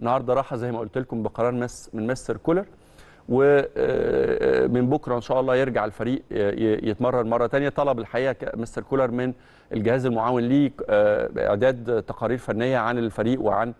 النهارده راحه زي ما قلت لكم بقرار مس من مستر كولر ومن آه، آه، بكره ان شاء الله يرجع الفريق يتمرن مره ثانيه طلب الحقيقه مستر كولر من الجهاز المعاون ليه آه، اعداد تقارير فنيه عن الفريق وعن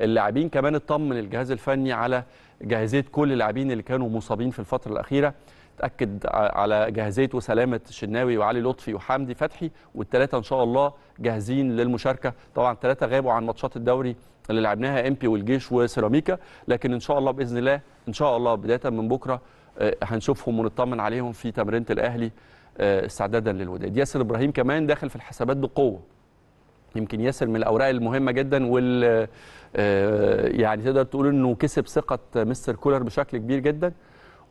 اللاعبين كمان اطمن الجهاز الفني على جاهزيه كل اللاعبين اللي كانوا مصابين في الفتره الاخيره اتاكد على جاهزيه وسلامه الشناوي وعلي لطفي وحمدي فتحي والثلاثه ان شاء الله جاهزين للمشاركه طبعا الثلاثه غابوا عن ماتشات الدوري اللي لعبناها امبي والجيش وسيراميكا لكن ان شاء الله باذن الله ان شاء الله بدايه من بكره آه، هنشوفهم ونطمن عليهم في تمرينه الاهلي آه، استعدادا للوداد ياسر ابراهيم كمان داخل في الحسابات بقوه يمكن ياسر من الاوراق المهمه جدا وال آه، يعني تقدر تقول انه كسب ثقه مستر كولر بشكل كبير جدا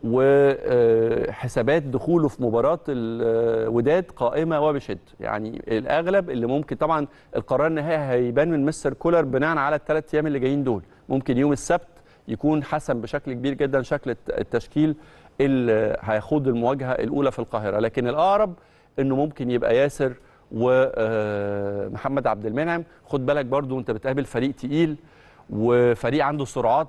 وحسابات دخوله في مباراه الوداد قائمه وبشد يعني الاغلب اللي ممكن طبعا القرار النهائي هيبان من مستر كولر بناء على الثلاث ايام اللي جايين دول ممكن يوم السبت يكون حسم بشكل كبير جدا شكل التشكيل اللي هيخوض المواجهه الاولى في القاهره لكن الاقرب انه ممكن يبقى ياسر ومحمد آه، عبد المنعم خد بالك برضو انت بتقابل فريق تقيل وفريق عنده سرعات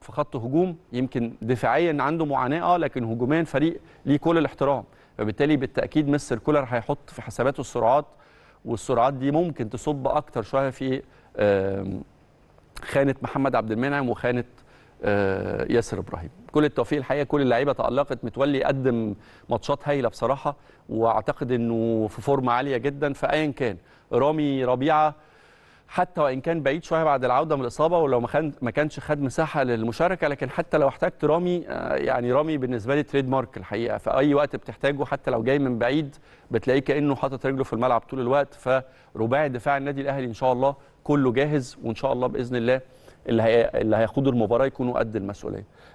في خط هجوم يمكن دفاعيا عنده معاناه آه، لكن هجوميا فريق ليه كل الاحترام فبالتالي بالتاكيد مستر كولر هيحط في حساباته السرعات والسرعات دي ممكن تصب اكتر شويه في خانه محمد عبد المنعم وخانه آه، ياسر ابراهيم كل التوفيق الحقيقه كل اللعيبه تالقت متولي قدم ماتشات هايله بصراحه واعتقد انه في فورمه عاليه جدا فايا كان رامي ربيعه حتى وان كان بعيد شويه بعد العوده من الاصابه ولو ما كانش خد مساحه للمشاركه لكن حتى لو احتجت رامي آه، يعني رامي بالنسبه لي تريد مارك الحقيقه في اي وقت بتحتاجه حتى لو جاي من بعيد بتلاقيه كانه حاطط رجله في الملعب طول الوقت فرباعي دفاع النادي الاهلي ان شاء الله كله جاهز وان شاء الله باذن الله اللي هي... اللي هيقودوا المباراه يكونوا قد المسؤوليه